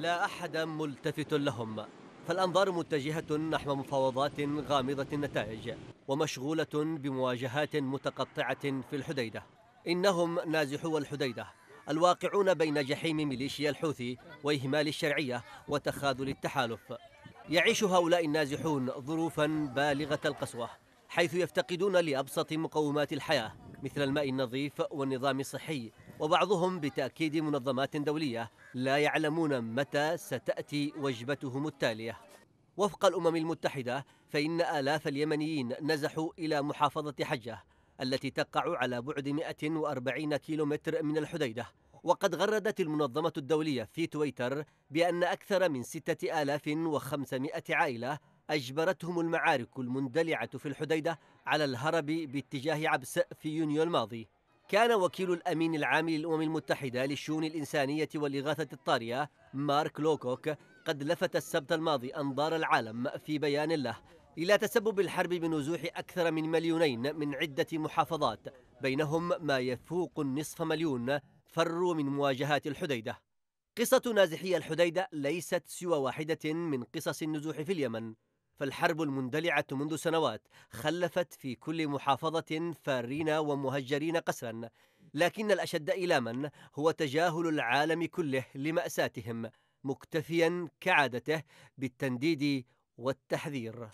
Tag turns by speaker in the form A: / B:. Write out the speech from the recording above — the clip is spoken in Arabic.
A: لا أحد ملتفت لهم فالأنظار متجهة نحو مفاوضات غامضة النتائج ومشغولة بمواجهات متقطعة في الحديدة إنهم نازحو الحديدة الواقعون بين جحيم ميليشيا الحوثي وإهمال الشرعية وتخاذل التحالف يعيش هؤلاء النازحون ظروفا بالغة القسوة حيث يفتقدون لأبسط مقومات الحياة مثل الماء النظيف والنظام الصحي وبعضهم بتأكيد منظمات دولية لا يعلمون متى ستأتي وجبتهم التالية وفق الأمم المتحدة فإن آلاف اليمنيين نزحوا إلى محافظة حجة التي تقع على بعد 140 كيلومتر من الحديدة وقد غردت المنظمة الدولية في تويتر بأن أكثر من 6500 عائلة أجبرتهم المعارك المندلعة في الحديدة على الهرب باتجاه عبس في يونيو الماضي كان وكيل الأمين العام للأمم المتحدة للشؤون الإنسانية والإغاثة الطارئة مارك لوكوك قد لفت السبت الماضي أنظار العالم في بيان له إلى تسبب الحرب بنزوح أكثر من مليونين من عدة محافظات بينهم ما يفوق النصف مليون فروا من مواجهات الحديدة قصة نازحي الحديدة ليست سوى واحدة من قصص النزوح في اليمن فالحرب المندلعة منذ سنوات خلفت في كل محافظة فارين ومهجرين قسرا لكن الأشد إيلاما هو تجاهل العالم كله لمأساتهم مكتفيا كعادته بالتنديد والتحذير